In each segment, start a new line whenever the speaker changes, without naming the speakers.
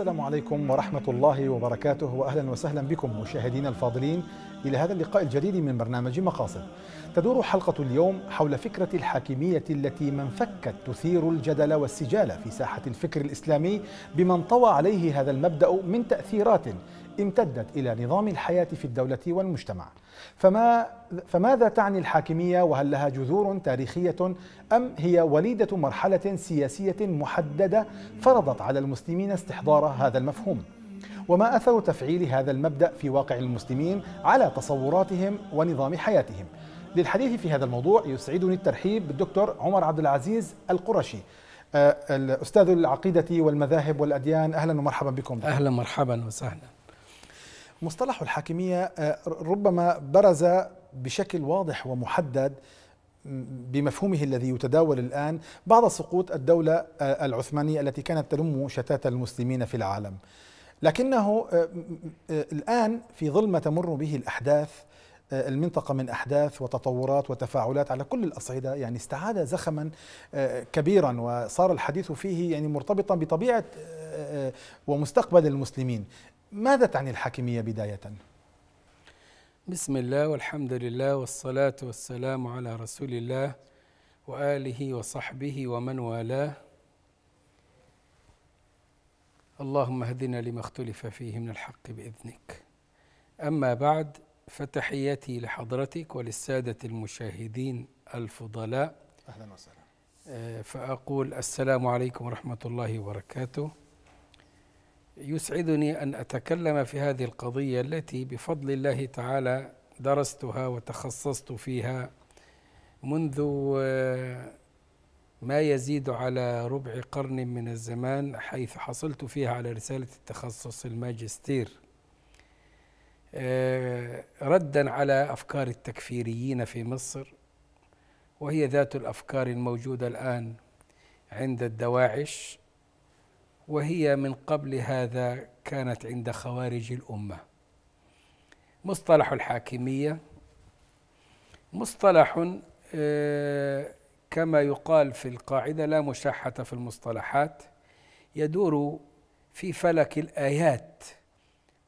السلام عليكم ورحمة الله وبركاته وأهلا وسهلا بكم مشاهدينا الفاضلين إلى هذا اللقاء الجديد من برنامج مقاصد تدور حلقة اليوم حول فكرة الحاكمية التي ما انفكت تثير الجدل والسجال في ساحة الفكر الإسلامي بما انطوى عليه هذا المبدأ من تأثيرات امتدت إلى نظام الحياة في الدولة والمجتمع فما فماذا تعني الحاكمية وهل لها جذور تاريخية أم هي وليدة مرحلة سياسية محددة فرضت على المسلمين استحضار هذا المفهوم وما أثر تفعيل هذا المبدأ في واقع المسلمين على تصوراتهم ونظام حياتهم للحديث في هذا الموضوع يسعدني الترحيب بالدكتور عمر عبد العزيز القرشي آه، أستاذ العقيدة والمذاهب والأديان أهلا ومرحبا بكم
أهلا مرحبا وسهلا
مصطلح الحاكمية آه، ربما برز بشكل واضح ومحدد بمفهومه الذي يتداول الآن بعد سقوط الدولة آه، العثمانية التي كانت تلم شتات المسلمين في العالم لكنه آه، الآن في ظل ما تمر به الأحداث المنطقة من أحداث وتطورات وتفاعلات على كل الأصعدة يعني استعاد زخما كبيرا وصار الحديث فيه يعني مرتبطا بطبيعة ومستقبل المسلمين ماذا تعني الحاكمية بداية؟ بسم
الله والحمد لله والصلاة والسلام على رسول الله وآله وصحبه ومن والاه اللهم اهدنا لما اختلف فيه من الحق بإذنك أما بعد فتحياتي لحضرتك وللسادة المشاهدين الفضلاء أهلا وسهلا آه، فأقول السلام عليكم ورحمة الله وبركاته يسعدني ان اتكلم في هذه القضيه التي بفضل الله تعالى درستها وتخصصت فيها منذ آه، ما يزيد على ربع قرن من الزمان حيث حصلت فيها على رساله التخصص الماجستير آه، ردا على افكار التكفيريين في مصر وهي ذات الافكار الموجوده الان عند الدواعش وهي من قبل هذا كانت عند خوارج الامه مصطلح الحاكميه مصطلح آه، كما يقال في القاعده لا مشاحه في المصطلحات يدور في فلك الايات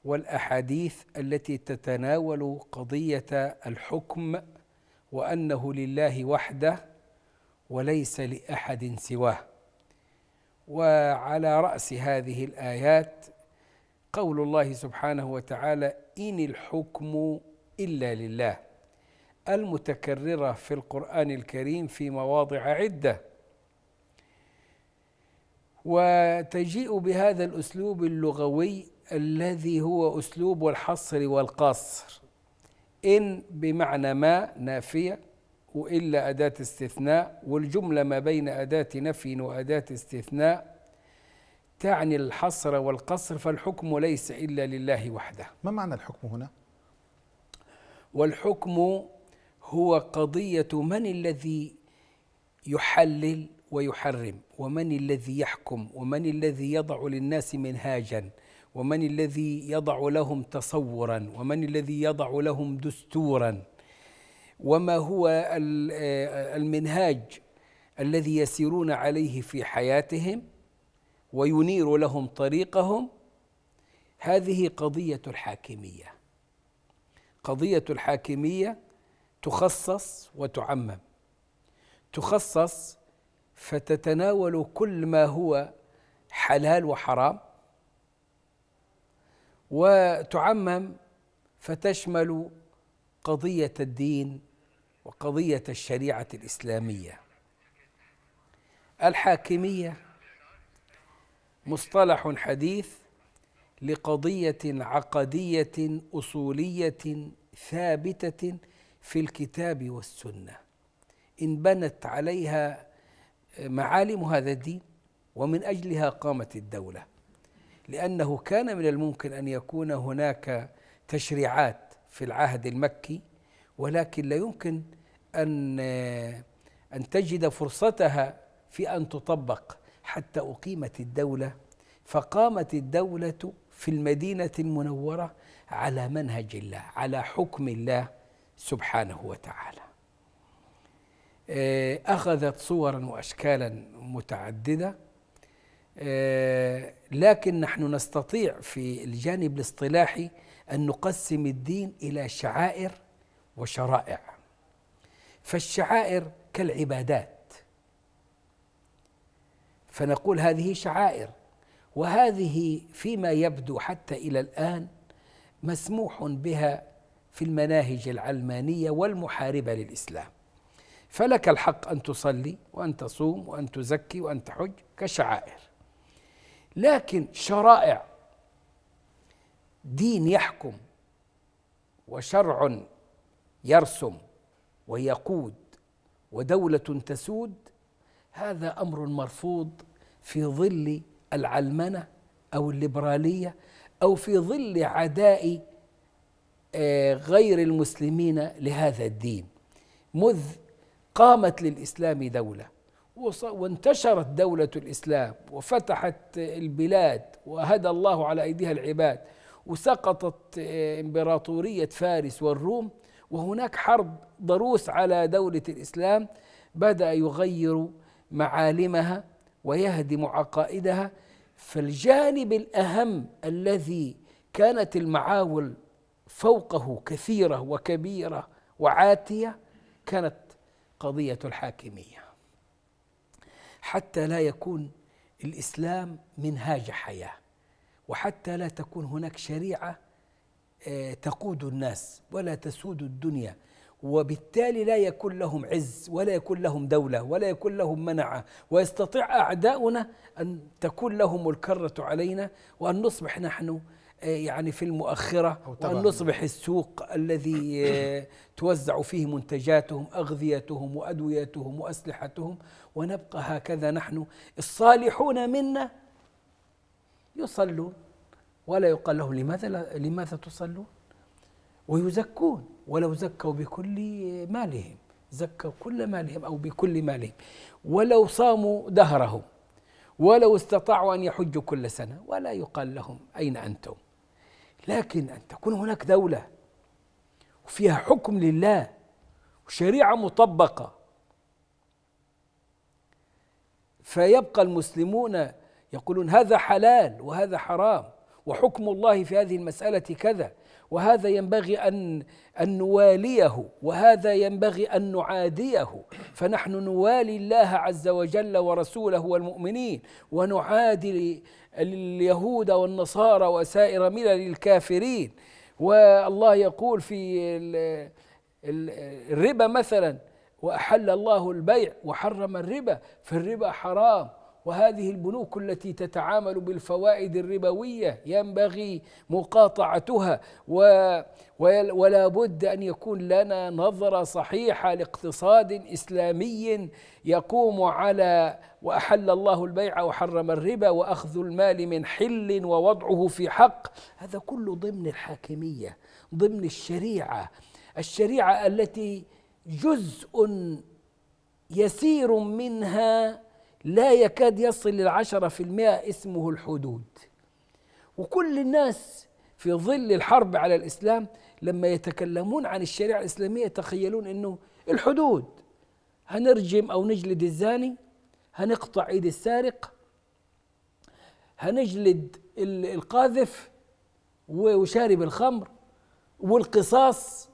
والاحاديث التي تتناول قضيه الحكم وانه لله وحده وليس لاحد سواه وعلى راس هذه الايات قول الله سبحانه وتعالى ان الحكم الا لله المتكرره في القران الكريم في مواضع عده وتجيء بهذا الاسلوب اللغوي الذي هو اسلوب الحصر والقصر ان بمعنى ما نافيه وإلا أداة استثناء والجملة ما بين أداة نفي وأداة استثناء تعني الحصر والقصر فالحكم ليس إلا لله وحده
ما معنى الحكم هنا؟
والحكم هو قضية من الذي يحلل ويحرم ومن الذي يحكم ومن الذي يضع للناس منهاجا ومن الذي يضع لهم تصورا ومن الذي يضع لهم دستورا وما هو آه، المنهاج الذي يسيرون عليه في حياتهم وينير لهم طريقهم هذه قضيه الحاكميه قضيه الحاكميه تخصص وتعمم تخصص فتتناول كل ما هو حلال وحرام وتعمم فتشمل قضيه الدين وقضية الشريعة الإسلامية الحاكمية مصطلح حديث لقضية عقدية أصولية ثابتة في الكتاب والسنة انبنت عليها معالم هذا الدين ومن أجلها قامت الدولة لأنه كان من الممكن أن يكون هناك تشريعات في العهد المكي ولكن لا يمكن أن أن تجد فرصتها في أن تطبق حتى أقيمت الدولة فقامت الدولة في المدينة المنورة على منهج الله على حكم الله سبحانه وتعالى آه، أخذت صورا وأشكالا متعددة آه، لكن نحن نستطيع في الجانب الاصطلاحي أن نقسم الدين إلى شعائر وشرائع فالشعائر كالعبادات فنقول هذه شعائر وهذه فيما يبدو حتى الى الان مسموح بها في المناهج العلمانيه والمحاربه للاسلام فلك الحق ان تصلي وان تصوم وان تزكي وان تحج كشعائر لكن شرائع دين يحكم وشرع يرسم ويقود ودولة تسود هذا أمر مرفوض في ظل العلمنة أو الليبرالية أو في ظل عداء آه، غير المسلمين لهذا الدين مذ قامت للإسلام دولة وانتشرت دولة الإسلام وفتحت البلاد وهدى الله على أيديها العباد وسقطت آه، إمبراطورية فارس والروم وهناك حرب ضروس على دولة الإسلام بدأ يغير معالمها ويهدم عقائدها فالجانب الأهم الذي كانت المعاول فوقه كثيرة وكبيرة وعاتية كانت قضية الحاكمية حتى لا يكون الإسلام منهاج حياة وحتى لا تكون هناك شريعة آه، تقود الناس ولا تسود الدنيا وبالتالي لا يكون لهم عز ولا يكون لهم دولة ولا يكون لهم منعة ويستطيع أعداؤنا أن تكون لهم الكرة علينا وأن نصبح نحن آه، يعني في المؤخرة وأن نصبح السوق الذي آه، توزع فيه منتجاتهم أغذيتهم وأدويتهم وأسلحتهم ونبقى هكذا نحن الصالحون منا يصلون ولا يقال لهم لماذا لماذا تصلون ويزكون ولو زكوا بكل مالهم زكوا كل مالهم او بكل مالهم ولو صاموا دهرهم ولو استطاعوا ان يحجوا كل سنه ولا يقال لهم اين انتم لكن ان تكون هناك دوله وفيها حكم لله وشريعه مطبقه فيبقى المسلمون يقولون هذا حلال وهذا حرام وحكم الله في هذه المسألة كذا وهذا ينبغي أن أن نواليه وهذا ينبغي أن نعاديه فنحن نوالي الله عز وجل ورسوله والمؤمنين ونعادي اليهود والنصارى وسائر ملل الكافرين والله يقول في الربا مثلا وأحل الله البيع وحرم الربا فالربا حرام وهذه البنوك التي تتعامل بالفوائد الربويه ينبغي مقاطعتها و ولا بد ان يكون لنا نظره صحيحه لاقتصاد اسلامي يقوم على واحل الله البيع وحرم الربا واخذ المال من حل ووضعه في حق هذا كله ضمن الحاكميه ضمن الشريعه الشريعه التي جزء يسير منها لا يكاد يصل للعشرة في المئة اسمه الحدود وكل الناس في ظل الحرب على الإسلام لما يتكلمون عن الشريعة الإسلامية يتخيلون أنه الحدود هنرجم أو نجلد الزاني هنقطع ايد السارق هنجلد القاذف وشارب الخمر والقصاص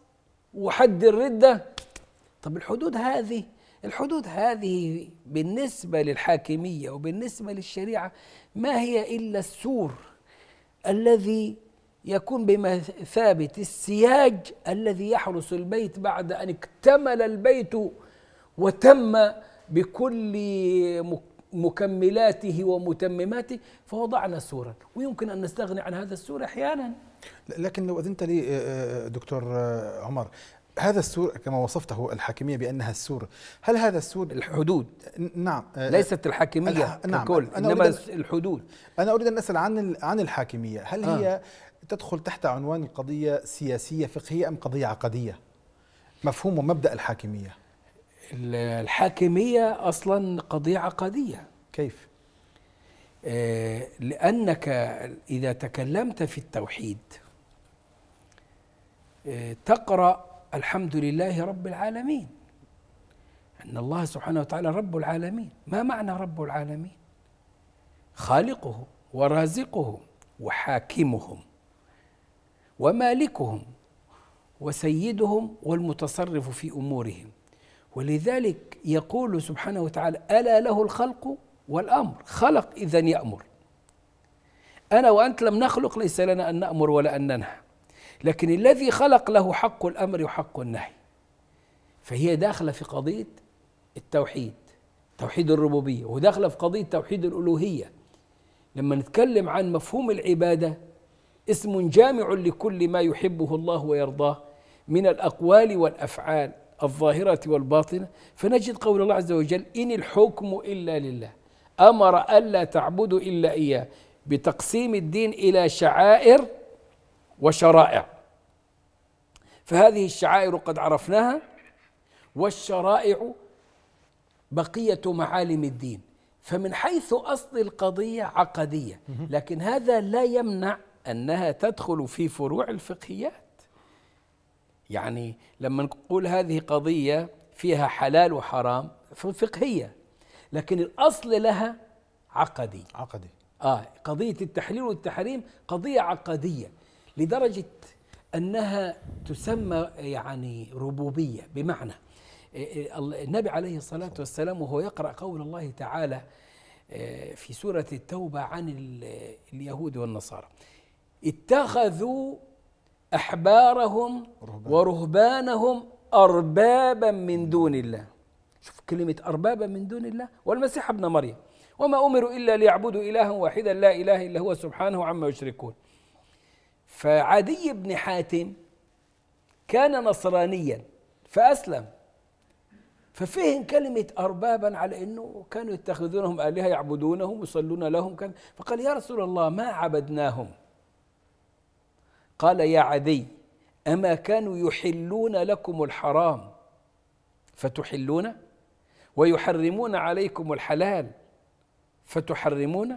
وحد الرده طب الحدود هذه الحدود هذه بالنسبة للحاكمية وبالنسبة للشريعة ما هي إلا السور الذي يكون بمثابة السياج الذي يحرس البيت بعد أن اكتمل البيت وتم بكل مكملاته ومتمماته فوضعنا سورا ويمكن أن نستغني عن هذا السور أحيانا
لكن لو أذنت لي دكتور عمر هذا السور كما وصفته الحاكمية بأنها السور هل هذا السور الحدود نعم آه، ليست الحاكمية الح... نعم ككل إنما الحدود أنا أريد أن أسأل عن عن الحاكمية هل آه. هي تدخل تحت عنوان القضية سياسية فقهية أم قضية عقدية مفهوم ومبدأ الحاكمية
الحاكمية أصلا قضية عقدية كيف؟ آه، لأنك إذا تكلمت في التوحيد آه، تقرأ الحمد لله رب العالمين أن الله سبحانه وتعالى رب العالمين ما معنى رب العالمين خالقه ورازقه وحاكمهم ومالكهم وسيدهم والمتصرف في امورهم ولذلك يقول سبحانه وتعالى الا له الخلق والامر خلق اذا يامر انا وانت لم نخلق ليس لنا ان نامر ولا ان ننهى لكن الذي خلق له حق الامر وحق النهي فهي داخله في قضيه التوحيد توحيد الربوبيه وداخله في قضيه توحيد الالوهيه لما نتكلم عن مفهوم العباده اسم جامع لكل ما يحبه الله ويرضاه من الاقوال والافعال الظاهره والباطنه فنجد قول الله عز وجل ان الحكم الا لله امر الا تعبدوا الا اياه بتقسيم الدين الى شعائر وشرائع فهذه الشعائر قد عرفناها والشرائع بقيه معالم الدين فمن حيث اصل القضيه عقديه لكن هذا لا يمنع انها تدخل في فروع الفقهيات يعني لما نقول هذه قضيه فيها حلال وحرام فقهيه لكن الاصل لها عقدي عقدي اه قضيه التحليل والتحريم قضيه عقديه لدرجة أنها تسمى يعني ربوبية بمعنى آه، آه، النبي عليه الصلاة والسلام وهو يقرأ قول الله تعالى آه، في سورة التوبة عن اليهود والنصارى اتخذوا أحبارهم ورهبانهم أربابا من دون الله شوف كلمة أربابا من دون الله والمسيح ابن مريم وما أمروا إلا ليعبدوا إلها واحدا لا إله إلا هو سبحانه عما يشركون فعدي بن حاتم كان نصرانيا فأسلم ففهم كلمة أربابا على أنه كانوا يتخذونهم آلهة يعبدونهم يصلون لهم كان فقال يا رسول الله ما عبدناهم قال يا عدي أما كانوا يحلون لكم الحرام فتحلون ويحرمون عليكم الحلال فتحرمون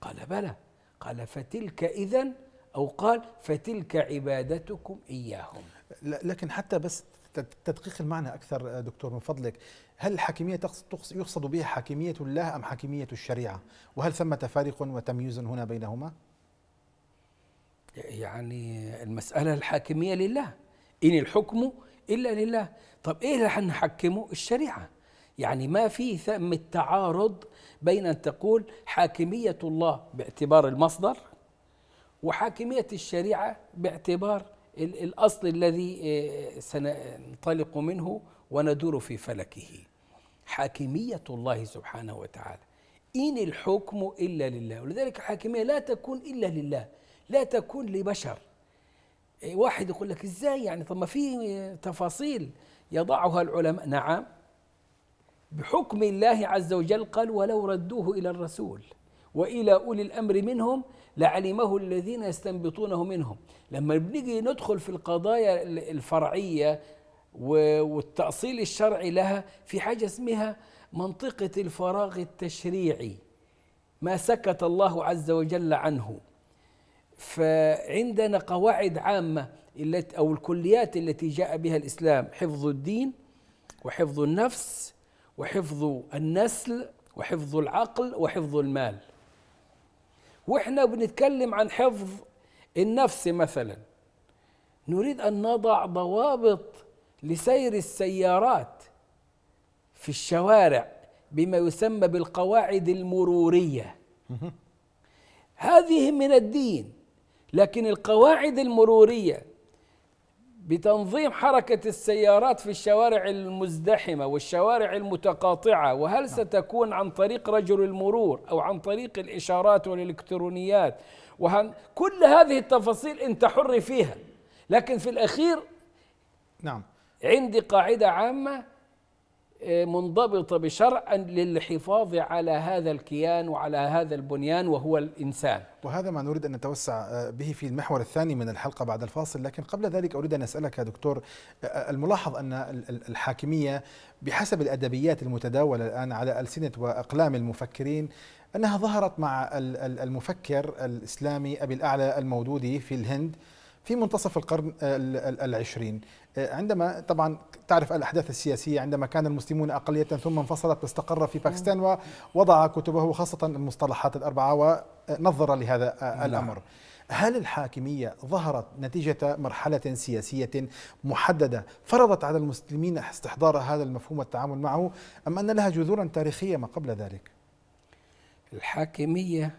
قال بلى قال فتلك
إذا أو قال فتلك عبادتكم إياهم لكن حتى بس تدقيق المعنى أكثر دكتور من فضلك هل الحاكمية يقصد بها حاكمية الله أم حاكمية الشريعة وهل ثمة فارق وتمييز هنا بينهما
يعني المسألة الحاكمية لله إن الحكم إلا لله طب إيه اللي حنحكمه الشريعة يعني ما في ثم التعارض بين أن تقول حاكمية الله باعتبار المصدر وحاكمية الشريعة باعتبار الأصل الذي آه، سننطلق منه وندور في فلكه حاكمية الله سبحانه وتعالى إن الحكم إلا لله ولذلك الحاكمية لا تكون إلا لله لا تكون لبشر آه، واحد يقول لك إزاي يعني طب ما في تفاصيل يضعها العلماء نعم بحكم الله عز وجل قال ولو ردوه إلى الرسول وإلى أولي الأمر منهم لعلمه الذين يستنبطونه منهم لما بنيجي ندخل في القضايا الفرعية والتأصيل الشرعي لها في حاجة اسمها منطقة الفراغ التشريعي ما سكت الله عز وجل عنه فعندنا قواعد عامة التي أو الكليات التي جاء بها الإسلام حفظ الدين وحفظ النفس وحفظ النسل وحفظ العقل وحفظ المال واحنا بنتكلم عن حفظ النفس مثلا نريد ان نضع ضوابط لسير السيارات في الشوارع بما يسمى بالقواعد المروريه هذه من الدين لكن القواعد المروريه بتنظيم حركة السيارات في الشوارع المزدحمة والشوارع المتقاطعة وهل نعم. ستكون عن طريق رجل المرور أو عن طريق الإشارات والإلكترونيات وهن كل هذه التفاصيل أنت حر فيها لكن في الأخير نعم عندي قاعدة عامة آه، منضبطه بشرعا للحفاظ على هذا الكيان وعلى هذا البنيان وهو الانسان.
وهذا ما نريد ان نتوسع آه، به في المحور الثاني من الحلقه بعد الفاصل، لكن قبل ذلك اريد ان اسالك يا دكتور آه، الملاحظ ان الحاكميه بحسب الادبيات المتداوله الان على السنه واقلام المفكرين انها ظهرت مع المفكر الاسلامي ابي الاعلى المودودي في الهند في منتصف القرن آه، العشرين آه، عندما طبعا تعرف الأحداث السياسية عندما كان المسلمون أقلية ثم انفصلت واستقر في باكستان ووضع كتبه خاصة المصطلحات الأربعة ونظر لهذا آه، نعم. الأمر هل الحاكمية ظهرت نتيجة مرحلة سياسية محددة فرضت على المسلمين استحضار هذا المفهوم والتعامل معه أم أن لها جذورا تاريخية ما قبل ذلك؟ الحاكمية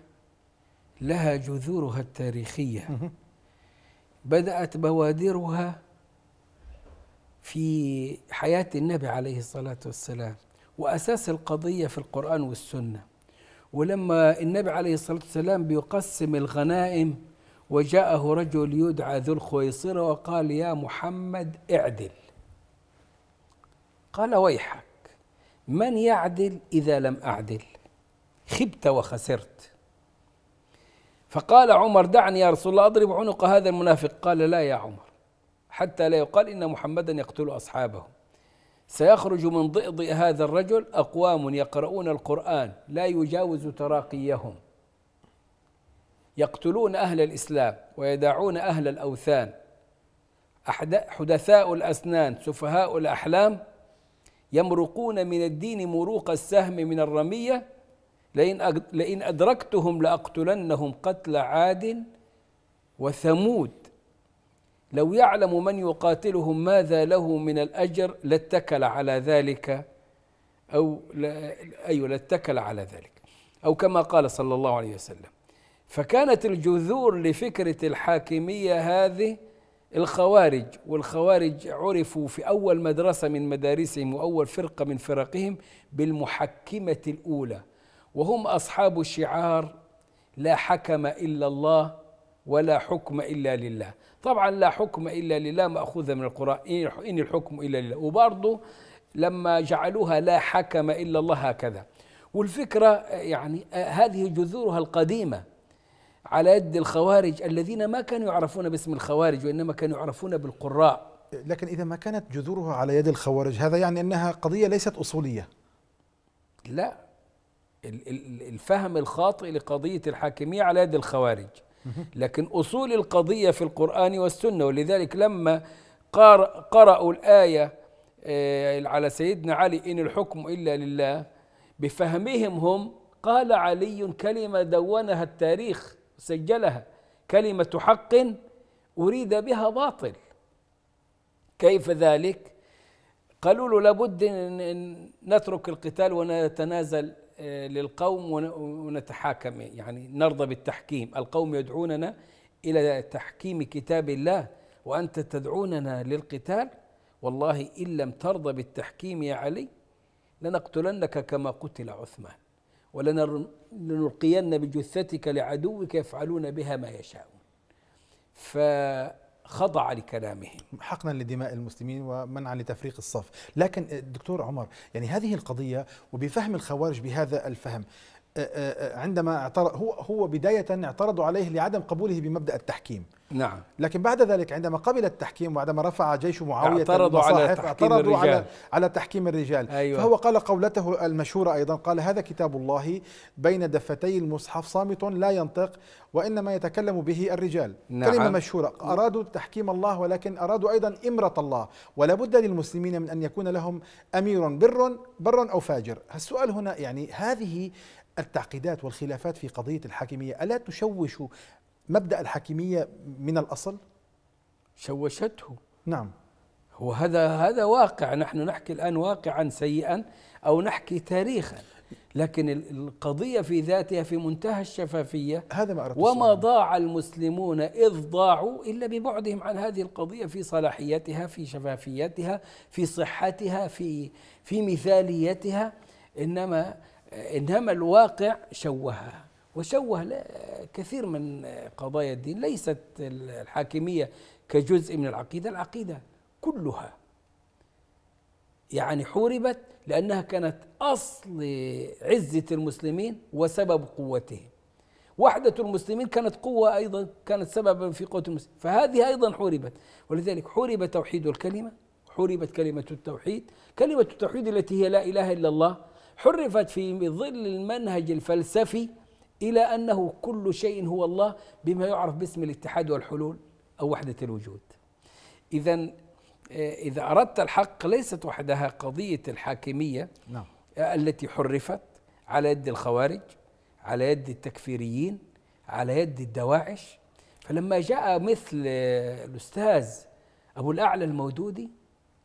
لها جذورها التاريخية بدأت بوادرها في حياة النبي عليه الصلاة والسلام وأساس القضية في القرآن والسنة ولما النبي عليه الصلاة والسلام بيقسم الغنائم وجاءه رجل يدعى ذو الخويصرة وقال يا محمد اعدل قال ويحك من يعدل إذا لم أعدل خبت وخسرت فقال عمر دعني يا رسول الله اضرب عنق هذا المنافق قال لا يا عمر حتى لا يقال ان محمدا يقتل اصحابه سيخرج من ضئضئ هذا الرجل اقوام يقرؤون القران لا يجاوز تراقيهم يقتلون اهل الاسلام ويدعون اهل الاوثان حدثاء الاسنان سفهاء الاحلام يمرقون من الدين مروق السهم من الرميه لئن لئن أدركتهم لأقتلنهم قتل عاد وثمود لو يعلم من يقاتلهم ماذا له من الأجر لاتكل على ذلك أو لا أيوة لاتكل على ذلك أو كما قال صلى الله عليه وسلم فكانت الجذور لفكرة الحاكمية هذه الخوارج والخوارج عرفوا في أول مدرسة من مدارسهم وأول فرقة من فرقهم بالمحكمة الأولى وهم اصحاب شعار لا حكم الا الله ولا حكم الا لله طبعا لا حكم الا لله ماخوذه من القران ان الحكم الا لله وبرضه لما جعلوها لا حكم الا الله هكذا والفكره يعني هذه جذورها القديمه على يد الخوارج الذين ما كانوا يعرفون باسم الخوارج وانما كانوا يعرفون بالقراء
لكن اذا ما كانت جذورها على يد الخوارج هذا يعني انها قضيه ليست اصوليه
لا الفهم الخاطئ لقضية الحاكمية على يد الخوارج لكن أصول القضية في القرآن والسنة ولذلك لما قرأوا الآية آه، على سيدنا علي إن الحكم إلا لله بفهمهم هم قال علي كلمة دونها التاريخ سجلها كلمة حق أريد بها باطل كيف ذلك؟ قالوا له لابد أن نترك القتال ونتنازل للقوم ونتحاكم يعني نرضى بالتحكيم القوم يدعوننا إلى تحكيم كتاب الله وأنت تدعوننا للقتال والله إن لم ترضى بالتحكيم يا علي لنقتلنك كما قتل عثمان ولنلقين بجثتك لعدوك يفعلون بها ما يشاءون ف
خضع لكلامهم حقنا لدماء المسلمين ومنعا لتفريق الصف لكن دكتور عمر يعني هذه القضية وبفهم الخوارج بهذا الفهم آه، آه، آه، عندما اعترض هو هو بداية اعترضوا عليه لعدم قبوله بمبدأ التحكيم نعم لكن بعد ذلك عندما قبل التحكيم وعندما رفع جيش معاوية اعترضوا على تحكيم اعترضوا الرجال على, على تحكيم الرجال أيوة فهو قال قولته المشهورة أيضا قال هذا كتاب الله بين دفتي المصحف صامت لا ينطق وإنما يتكلم به الرجال نعم كلمة مشهورة أرادوا تحكيم الله ولكن أرادوا أيضا إمرة الله ولا بد للمسلمين من أن يكون لهم أمير بر بر أو فاجر السؤال هنا يعني هذه التعقيدات والخلافات في قضية الحاكمية ألا تشوش مبدأ الحاكمية من الأصل؟ شوشته نعم وهذا هذا
هذا واقع نحن نحكي الآن واقعا سيئا أو نحكي تاريخا لكن القضية في ذاتها في منتهى الشفافية هذا ما أردت وما ضاع المسلمون إذ ضاعوا إلا ببعدهم عن هذه القضية في صلاحيتها في شفافيتها في صحتها في في مثاليتها إنما إنما الواقع شوهها وشوه كثير من قضايا الدين ليست الحاكمية كجزء من العقيدة العقيدة كلها يعني حوربت لأنها كانت أصل عزة المسلمين وسبب قوتهم وحدة المسلمين كانت قوة أيضا كانت سببا في قوة المسلمين فهذه أيضا حوربت ولذلك حورب توحيد الكلمة حوربت كلمة التوحيد كلمة التوحيد التي هي لا إله إلا الله حرفت في ظل المنهج الفلسفي إلى أنه كل شيء هو الله بما يعرف باسم الاتحاد والحلول أو وحدة الوجود إذا آه، إذا أردت الحق ليست وحدها قضية الحاكمية نعم. آه، التي حرفت على يد الخوارج على يد التكفيريين على يد الدواعش فلما جاء مثل آه، الأستاذ أبو الأعلى المودودي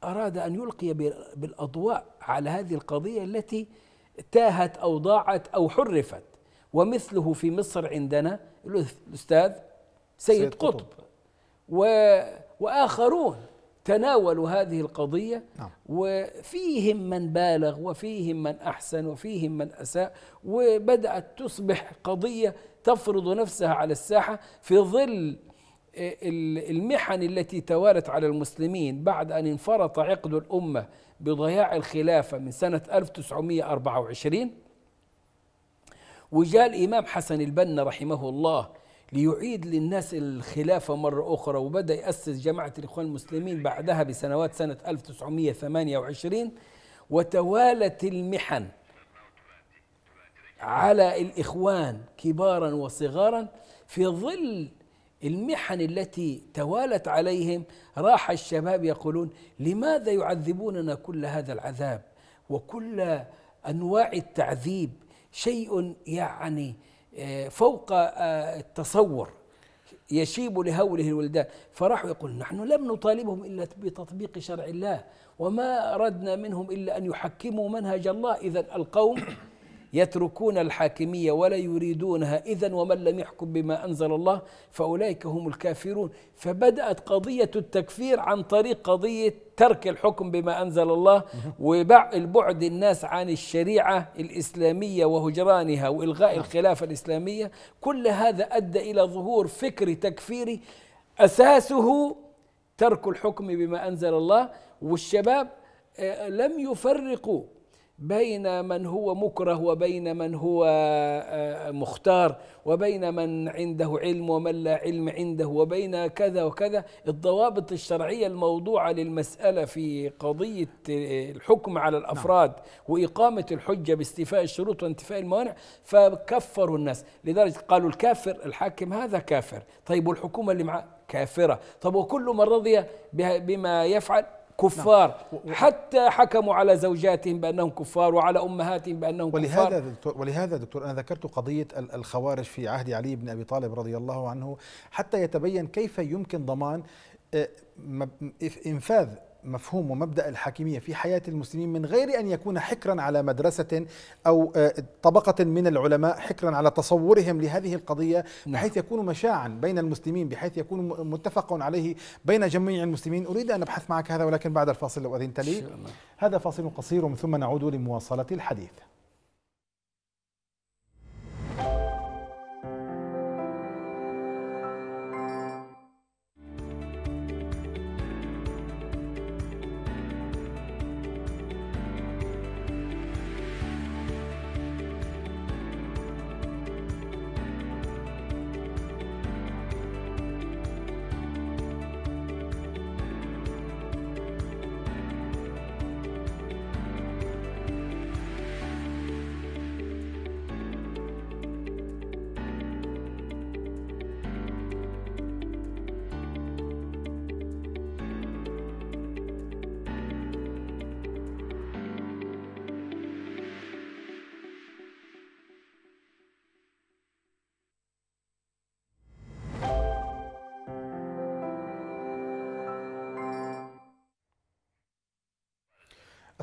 أراد أن يلقي بالأضواء على هذه القضية التي تاهت أو ضاعت أو حرفت ومثله في مصر عندنا الأستاذ سيد, سيد قطب, قطب. و وآخرون تناولوا هذه القضية نعم. وفيهم من بالغ وفيهم من أحسن وفيهم من أساء وبدأت تصبح قضية تفرض نفسها على الساحة في ظل المحن التي توالت على المسلمين بعد أن انفرط عقد الأمة بضياع الخلافة من سنة 1924 وجاء الإمام حسن البنا رحمه الله ليعيد للناس الخلافة مرة أخرى وبدأ يأسس جماعة الإخوان المسلمين بعدها بسنوات سنة 1928 وتوالت المحن على الإخوان كبارا وصغارا في ظل المحن التي توالت عليهم راح الشباب يقولون لماذا يعذبوننا كل هذا العذاب وكل انواع التعذيب شيء يعني آه، فوق آه، التصور يشيب لهوله الولدان فراحوا يقول نحن لم نطالبهم إلا بتطبيق شرع الله وما أردنا منهم إلا أن يحكموا منهج الله إذا القوم يتركون الحاكمية ولا يريدونها إذا ومن لم يحكم بما أنزل الله فأولئك هم الكافرون فبدأت قضية التكفير عن طريق قضية ترك الحكم بما أنزل الله وبعد الناس عن الشريعة الإسلامية وهجرانها وإلغاء نعم. الخلافة الإسلامية كل هذا أدى إلى ظهور فكر تكفيري أساسه ترك الحكم بما أنزل الله والشباب آه، لم يفرقوا بين من هو مكره وبين من هو آه، آه، مختار وبين من عنده علم ومن لا علم عنده وبين كذا وكذا الضوابط الشرعية الموضوعة للمسألة في قضية آه، الحكم على نعم. الأفراد نعم. وإقامة الحجة باستيفاء الشروط وانتفاء الموانع فكفروا الناس لدرجة قالوا الكافر الحاكم هذا كافر طيب والحكومة اللي معاه كافرة طب وكل من رضي بما يفعل كفار نعم. حتى حكموا على زوجاتهم بأنهم كفار وعلى أمهاتهم بأنهم ولهذا كفار
دكتور ولهذا دكتور أنا ذكرت قضية الخوارج في عهد علي بن أبي طالب رضي الله عنه حتى يتبين كيف يمكن ضمان آه، انفاذ مفهوم ومبدا الحاكميه في حياه المسلمين من غير ان يكون حكرا على مدرسه او آه، طبقه من العلماء حكرا على تصورهم لهذه القضيه نعم. بحيث يكون مشاعا بين المسلمين بحيث يكون متفق عليه بين جميع المسلمين اريد ان ابحث معك هذا ولكن بعد الفاصل لو اذنت لي هذا فاصل قصير ثم نعود لمواصله الحديث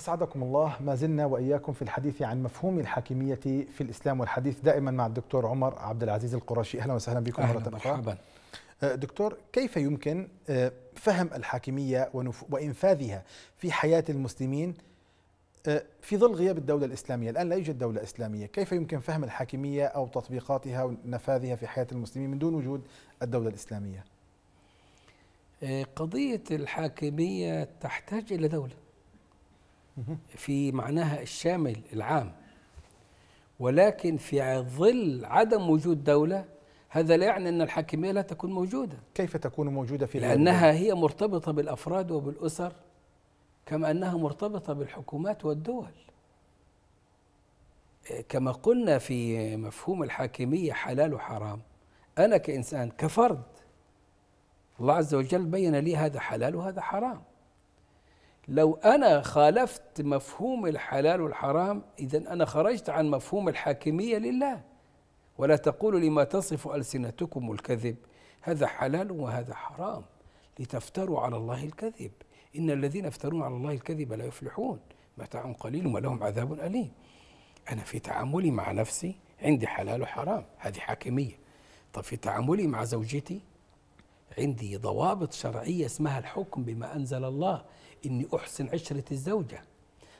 أسعدكم الله ما زلنا وإياكم في الحديث عن مفهوم الحاكمية في الإسلام والحديث دائما مع الدكتور عمر عبد العزيز القرشي أهلا وسهلا بكم مرة أخرى مرحبا أه، دكتور كيف يمكن أه، فهم الحاكمية وإنفاذها في حياة المسلمين أه، في ظل غياب الدولة الإسلامية الآن لا يوجد دولة إسلامية كيف يمكن فهم الحاكمية أو تطبيقاتها ونفاذها في حياة المسلمين من دون وجود الدولة الإسلامية
قضية الحاكمية تحتاج إلى دولة في معناها الشامل العام ولكن في ظل عدم وجود دولة هذا لا يعني أن الحاكمية لا تكون موجودة كيف تكون موجودة في لأنها هي مرتبطة بالأفراد وبالأسر كما أنها مرتبطة بالحكومات والدول كما قلنا في مفهوم الحاكمية حلال وحرام أنا كإنسان كفرد الله عز وجل بين لي هذا حلال وهذا حرام لو أنا خالفت مفهوم الحلال والحرام إذا أنا خرجت عن مفهوم الحاكمية لله ولا تقولوا لما تصف ألسنتكم الكذب هذا حلال وهذا حرام لتفتروا على الله الكذب إن الذين يفترون على الله الكذب لا يفلحون متاع قليل ولهم عذاب أليم أنا في تعاملي مع نفسي عندي حلال وحرام هذه حاكمية طب في تعاملي مع زوجتي عندي ضوابط شرعية اسمها الحكم بما أنزل الله إني أحسن عشرة الزوجة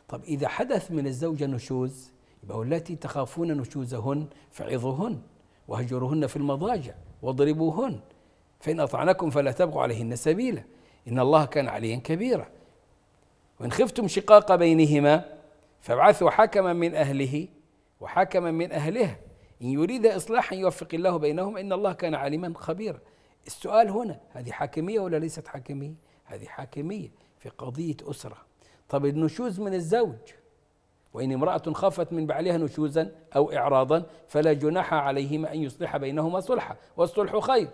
طب إذا حدث من الزوجة نشوز يبقى التي تخافون نشوزهن فعظوهن وهجروهن في المضاجع واضربوهن فإن أطعنكم فلا تبغوا عليهن سبيلا إن الله كان عليا كبيرا وإن خفتم شقاق بينهما فابعثوا حكما من أهله وحكما من أهلها إن يريد إصلاحا يوفق الله بينهم إن الله كان عليما خبيرا السؤال هنا هذه حاكمية ولا ليست حاكمية هذه حاكمية في قضية أسرة طب النشوز من الزوج وإن امرأة خافت من بعلها نشوزا أو إعراضا فلا جناح عليهما أن يصلح بينهما صلحا والصلح خير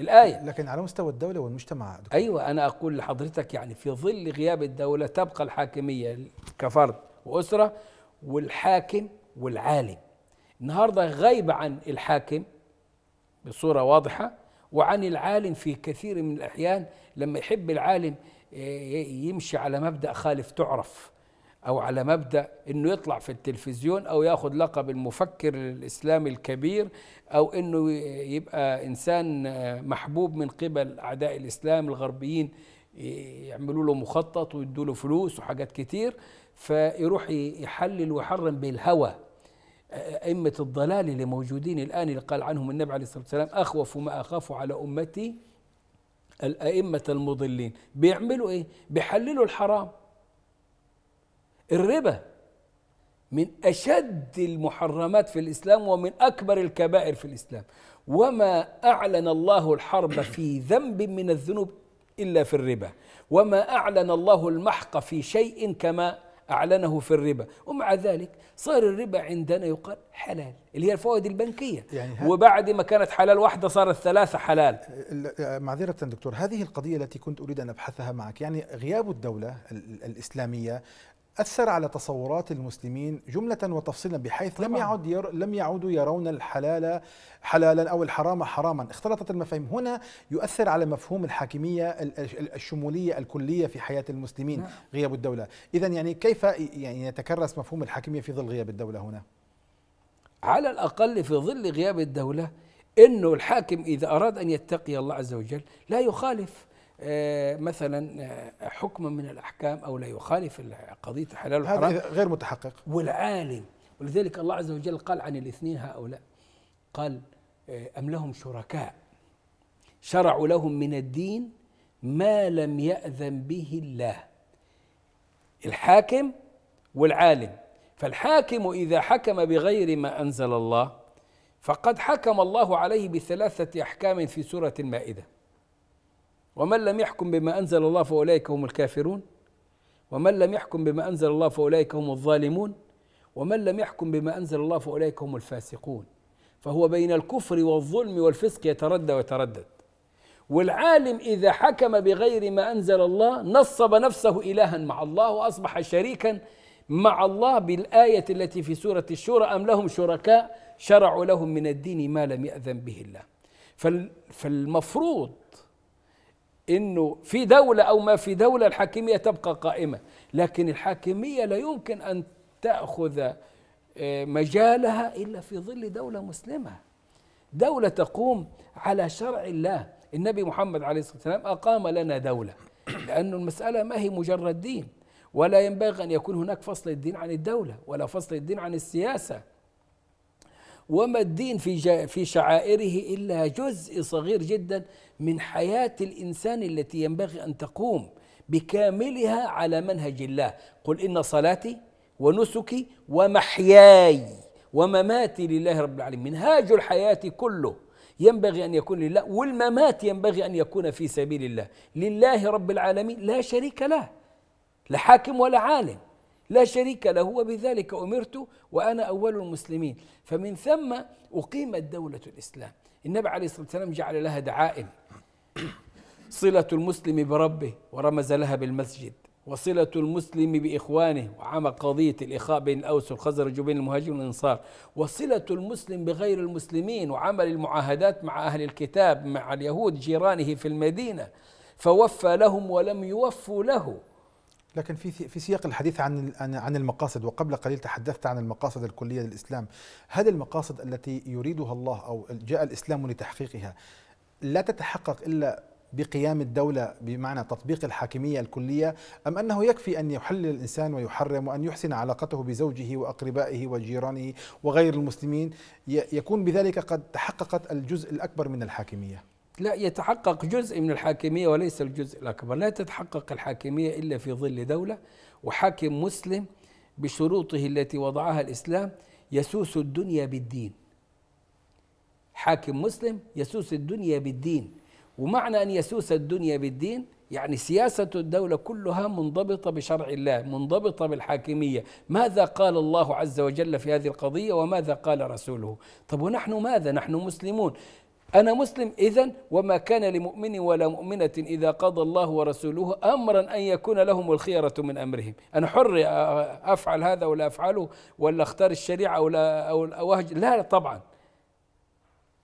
الآية
لكن على مستوى الدولة والمجتمع
دكتور. أيوة أنا أقول لحضرتك يعني في ظل غياب الدولة تبقى الحاكمية كفرد وأسرة والحاكم والعالم النهاردة غايبة عن الحاكم بصورة واضحة وعن العالم في كثير من الأحيان لما يحب العالم يمشي على مبدا خالف تعرف او على مبدا انه يطلع في التلفزيون او ياخذ لقب المفكر الاسلامي الكبير او انه يبقى انسان محبوب من قبل اعداء الاسلام الغربيين يعملوا له مخطط ويدوا له فلوس وحاجات كتير فيروح يحلل ويحرم بالهوى ائمه الضلال اللي موجودين الان اللي قال عنهم النبي عليه الصلاه والسلام اخوف ما اخاف على امتي الأئمة المضلين بيعملوا إيه؟ بيحللوا الحرام الربا من أشد المحرمات في الإسلام ومن أكبر الكبائر في الإسلام وما أعلن الله الحرب في ذنب من الذنوب إلا في الربا وما أعلن الله المحق في شيء كما أعلنه في الربا ومع ذلك صار الربا عندنا يقال حلال اللي هي الفوائد البنكية يعني وبعد ما كانت حلال واحدة صارت ثلاثة حلال
أه، أه، معذرة دكتور هذه القضية التي كنت أريد أن أبحثها معك يعني غياب الدولة الإسلامية أثر على تصورات المسلمين جملة وتفصيلا بحيث طبعا. لم يعد ير... لم يعودوا يرون الحلال حلالا أو الحرام حراما اختلطت المفاهيم هنا يؤثر على مفهوم الحاكمية الشمولية الكلية في حياة المسلمين نعم. غياب الدولة إذا يعني كيف يعني يتكرس مفهوم الحاكمية في ظل غياب الدولة هنا
على الأقل في ظل غياب الدولة أنه الحاكم إذا أراد أن يتقي الله عز وجل لا يخالف آه، مثلا آه، حكما من الاحكام او لا يخالف قضيه الحلال والحرام هذا غير متحقق والعالم ولذلك الله عز وجل قال عن الاثنين هؤلاء قال آه، ام لهم شركاء شرعوا لهم من الدين ما لم ياذن به الله الحاكم والعالم فالحاكم اذا حكم بغير ما انزل الله فقد حكم الله عليه بثلاثه احكام في سوره المائده ومن لم يحكم بما أنزل الله فأولئك هم الكافرون ومن لم يحكم بما أنزل الله فأولئك هم الظالمون ومن لم يحكم بما أنزل الله فأولئك هم الفاسقون فهو بين الكفر والظلم والفسق يتردى ويتردد والعالم إذا حكم بغير ما أنزل الله نصب نفسه إلها مع الله وأصبح شريكا مع الله بالآية التي في سورة الشورى أم لهم شركاء شرعوا لهم من الدين ما لم يأذن به الله فالمفروض انه في دوله او ما في دوله الحاكميه تبقى قائمه لكن الحاكميه لا يمكن ان تاخذ آه، مجالها الا في ظل دوله مسلمه دوله تقوم على شرع الله النبي محمد عليه الصلاه والسلام اقام لنا دوله لأن المساله ما هي مجرد دين ولا ينبغي ان يكون هناك فصل الدين عن الدوله ولا فصل الدين عن السياسه وما الدين في في شعائره الا جزء صغير جدا من حياه الانسان التي ينبغي ان تقوم بكاملها على منهج الله قل ان صلاتي ونسكي ومحياي ومماتي لله رب العالمين منهاج الحياه كله ينبغي ان يكون لله والممات ينبغي ان يكون في سبيل الله لله رب العالمين لا شريك له لا حاكم ولا عالم لا شريك له وبذلك أمرت وأنا أول المسلمين فمن ثم أقيمت دولة الإسلام النبي عليه الصلاة والسلام جعل لها دعائم صلة المسلم بربه ورمز لها بالمسجد وصلة المسلم بإخوانه وعمى قضية الإخاء بين الأوس والخزرج وبين المهاجرين والأنصار وصلة المسلم بغير المسلمين وعمل المعاهدات مع أهل الكتاب مع اليهود جيرانه في المدينة
فوفى لهم ولم يوفوا له لكن في في سياق الحديث عن عن المقاصد وقبل قليل تحدثت عن المقاصد الكليه للاسلام، هل المقاصد التي يريدها الله او جاء الاسلام لتحقيقها لا تتحقق الا بقيام الدولة بمعنى تطبيق الحاكمية الكلية أم أنه يكفي أن يحلل الإنسان ويحرم وأن يحسن علاقته بزوجه وأقربائه وجيرانه وغير المسلمين يكون بذلك قد تحققت الجزء الأكبر من الحاكمية
لا يتحقق جزء من الحاكمية وليس الجزء الأكبر لا تتحقق الحاكمية إلا في ظل دولة وحاكم مسلم بشروطه التي وضعها الإسلام يسوس الدنيا بالدين حاكم مسلم يسوس الدنيا بالدين ومعنى أن يسوس الدنيا بالدين يعني سياسة الدولة كلها منضبطة بشرع الله منضبطة بالحاكمية ماذا قال الله عز وجل في هذه القضية وماذا قال رسوله طب ونحن ماذا نحن مسلمون أنا مسلم إذا وما كان لمؤمن ولا مؤمنة إذا قضى الله ورسوله أمرا أن يكون لهم الخيرة من أمرهم أنا حر أفعل هذا ولا أفعله ولا أختار الشريعة ولا أو أوهج لا طبعا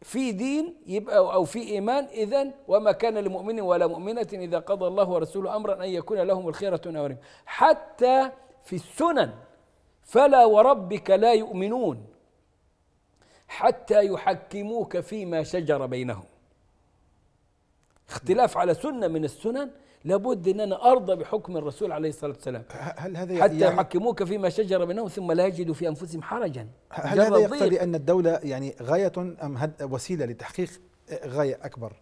في دين يبقى أو في إيمان إذا وما كان لمؤمن ولا مؤمنة إذا قضى الله ورسوله أمرا أن يكون لهم الخيرة من أمرهم حتى في السنن فلا وربك لا يؤمنون حتى يحكموك فيما شجر بينهم اختلاف على سنة من السنن لابد أن أنا أرضى بحكم الرسول عليه الصلاة والسلام هل هذا حتى يعني يحكموك فيما شجر بينهم ثم لا يجدوا في أنفسهم حرجا هل هذا يقتضي
أن الدولة يعني غاية أم وسيلة لتحقيق غاية أكبر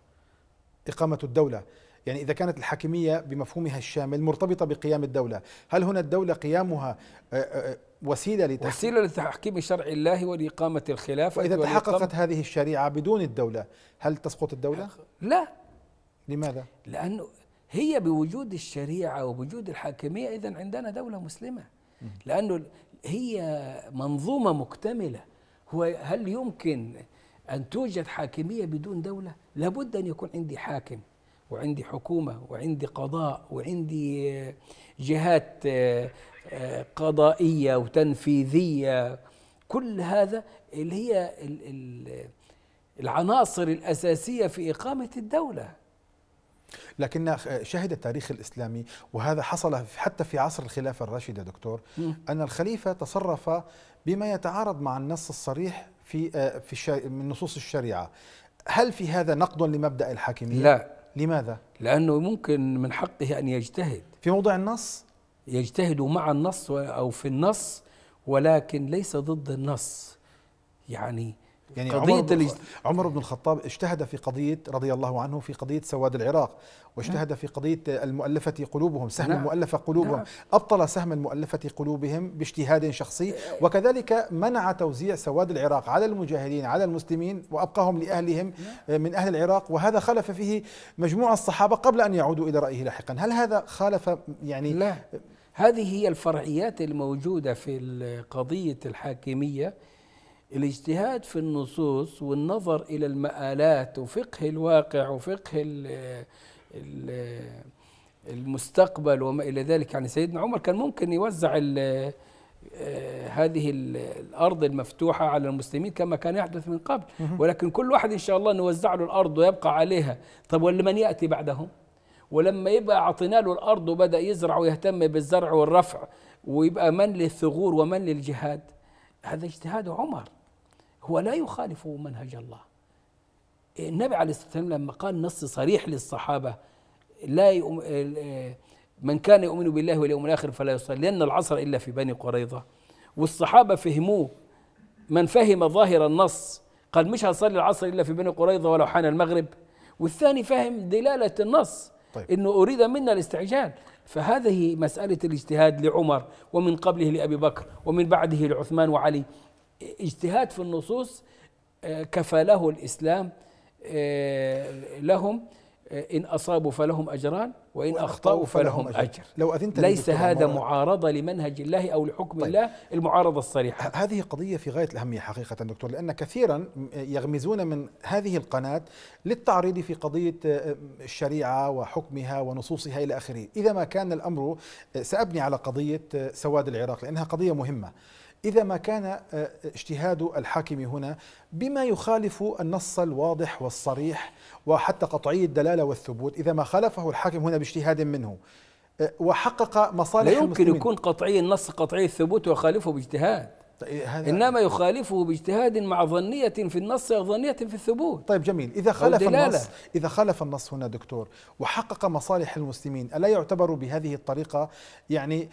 إقامة الدولة يعني إذا كانت الحاكمية بمفهومها الشامل مرتبطة بقيام الدولة هل هنا الدولة قيامها آه، آه، آه، وسيلة لتحكيم وسيلة لتحكيم شرع الله ولإقامة
الخلافة وإذا تحققت
هذه الشريعة بدون الدولة هل تسقط الدولة؟
لا لماذا؟ لأنه هي بوجود الشريعة وبوجود الحاكمية إذا عندنا دولة مسلمة لأنه هي منظومة مكتملة هو هل يمكن أن توجد حاكمية بدون دولة؟ لابد أن يكون عندي حاكم وعندي حكومة وعندي قضاء وعندي آه، جهات آه، آه، قضائية وتنفيذية كل هذا اللي هي العناصر الأساسية في إقامة الدولة
لكن شهد التاريخ الإسلامي وهذا حصل حتى في عصر الخلافة الراشدة دكتور أن الخليفة تصرف بما يتعارض مع النص الصريح في في من نصوص الشريعة هل في هذا نقد لمبدأ الحاكمية؟ لا لماذا؟
لأنه ممكن من حقه أن يجتهد في موضع النص؟ يجتهد مع النص أو في النص ولكن ليس ضد النص
يعني يعني قضية عمر, بن عمر بن الخطاب اجتهد في قضية رضي الله عنه في قضية سواد العراق واجتهد نعم. في قضية المؤلفة قلوبهم سهم نعم. المؤلفة قلوبهم نعم. أبطل سهم المؤلفة قلوبهم باجتهاد شخصي وكذلك منع توزيع سواد العراق على المجاهدين على المسلمين وأبقاهم لأهلهم من أهل العراق وهذا خالف فيه مجموعة الصحابة قبل أن يعودوا إلى رأيه لاحقا هل هذا خالف يعني لا
هذه هي الفرعيات الموجودة في قضية الحاكمية الاجتهاد في النصوص والنظر إلى المآلات وفقه الواقع وفقه ال المستقبل وما إلى ذلك يعني سيدنا عمر كان ممكن يوزع ال آه، هذه الأرض المفتوحة على المسلمين كما كان يحدث من قبل ولكن كل واحد إن شاء الله نوزع له الأرض ويبقى عليها طب ولمن يأتي بعدهم ولما يبقى أعطينا له الأرض وبدأ يزرع ويهتم بالزرع والرفع ويبقى من للثغور ومن للجهاد هذا اجتهاد عمر هو لا يخالف منهج الله النبي عليه الصلاة والسلام لما قال نص صريح للصحابة لا يؤم من كان يؤمن بالله واليوم الآخر فلا يصلي لأن العصر إلا في بني قريظة والصحابة فهموه من فهم ظاهر النص قال مش هصلي العصر إلا في بني قريظة ولو حان المغرب والثاني فهم دلالة النص طيب. انه اريد منا الاستعجال فهذه مساله الاجتهاد لعمر ومن قبله لابي بكر ومن بعده لعثمان وعلي اجتهاد في النصوص آه، كفاله الإسلام آه، لهم آه، إن أصابوا فلهم أجران وإن أخطأوا فلهم أجر, أجر لو أذنت ليس هذا
معارضة لمنهج الله أو لحكم طيب الله المعارضة الصريحة هذه قضية في غاية الأهمية حقيقة دكتور لأن كثيرا يغمزون من هذه القناة للتعريض في قضية الشريعة وحكمها ونصوصها إلى آخره إذا ما كان الأمر سأبني على قضية سواد العراق لأنها قضية مهمة إذا ما كان آه، اجتهاد الحاكم هنا بما يخالف النص الواضح والصريح وحتى قطعي الدلالة والثبوت إذا ما خالفه الحاكم هنا باجتهاد منه آه، وحقق مصالح لا يمكن المسلمين. يكون
قطعي النص قطعي الثبوت ويخالفه باجتهاد طيب، هذا إنما يخالفه باجتهاد مع ظنية في النص وظنية في الثبوت طيب جميل إذا خالف النص
إذا خالف النص هنا دكتور وحقق مصالح المسلمين ألا يعتبر بهذه الطريقة يعني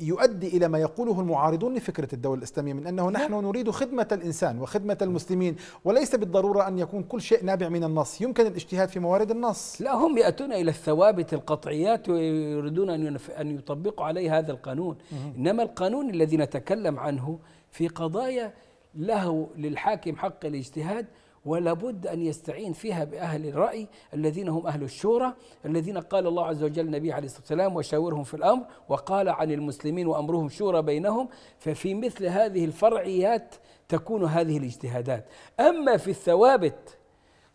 يؤدي الى ما يقوله المعارضون لفكره الدوله الاسلاميه من انه نحن نريد خدمه الانسان وخدمه المسلمين وليس بالضروره ان يكون كل شيء نابع من النص، يمكن الاجتهاد في موارد النص. لا هم ياتون
الى الثوابت القطعيات ويريدون ان ان يطبقوا عليه هذا القانون، انما القانون الذي نتكلم عنه في قضايا له للحاكم حق الاجتهاد ولا بد أن يستعين فيها بأهل الرأي الذين هم أهل الشورى الذين قال الله عز وجل النبي عليه الصلاة والسلام وشاورهم في الأمر وقال عن المسلمين وأمرهم شورى بينهم ففي مثل هذه الفرعيات تكون هذه الاجتهادات أما في الثوابت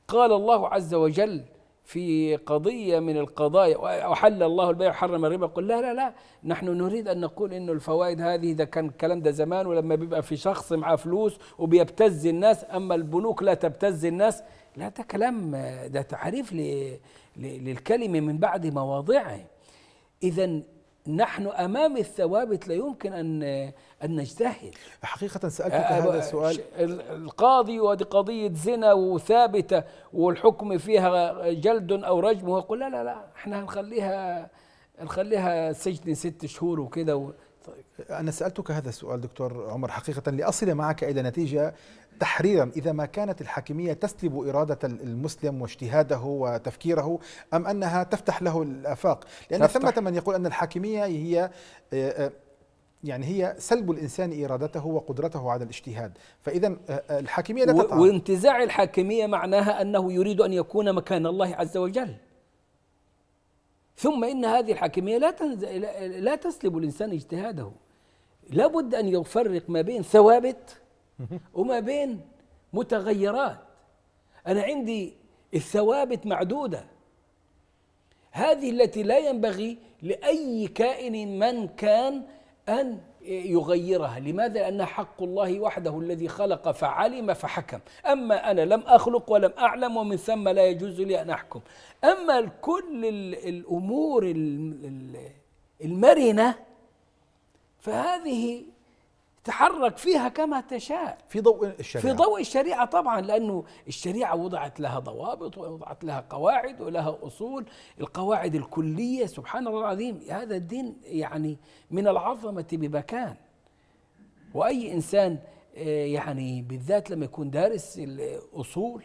قال الله عز وجل في قضية من القضايا وحل الله البيع وحرم الربا قل لا لا لا نحن نريد أن نقول إنه الفوائد هذه إذا كان الكلام ده زمان ولما بيبقى في شخص معاه فلوس وبيبتز الناس أما البنوك لا تبتز الناس لا ده كلام ده تعريف للكلمة من بعد مواضعه إذا نحن امام الثوابت لا يمكن ان ان نجتهد حقيقه سالتك أه، هذا السؤال أه، القاضي وهذه قضيه زنا وثابته والحكم فيها جلد او رجم ويقول لا لا لا احنا هنخليها نخليها سجن ست شهور
وكده أنا سألتك هذا السؤال دكتور عمر حقيقة لأصل معك إلى نتيجة تحريرا إذا ما كانت الحاكمية تسلب إرادة المسلم واجتهاده وتفكيره أم أنها تفتح له الآفاق لأن ثمة من يقول أن الحاكمية هي آه، آه، يعني هي سلب الانسان ارادته وقدرته على الاجتهاد، فاذا آه، الحاكميه لا تطعم وانتزاع
الحاكميه معناها انه يريد ان يكون مكان الله عز وجل. ثم ان هذه الحاكميه لا لا تسلب الانسان اجتهاده. لابد أن يفرق ما بين ثوابت وما بين متغيرات أنا عندي الثوابت معدودة هذه التي لا ينبغي لأي كائن من كان أن يغيرها لماذا لأنها حق الله وحده الذي خلق فعلم فحكم أما أنا لم أخلق ولم أعلم ومن ثم لا يجوز لي أن أحكم أما كل الأمور المرنة فهذه تحرك فيها كما تشاء في ضوء الشريعة في ضوء الشريعة طبعا لأنه الشريعة وضعت لها ضوابط ووضعت لها قواعد ولها أصول القواعد الكلية سبحان الله العظيم هذا الدين يعني من العظمة بمكان وأي إنسان آه، يعني بالذات لما يكون دارس الأصول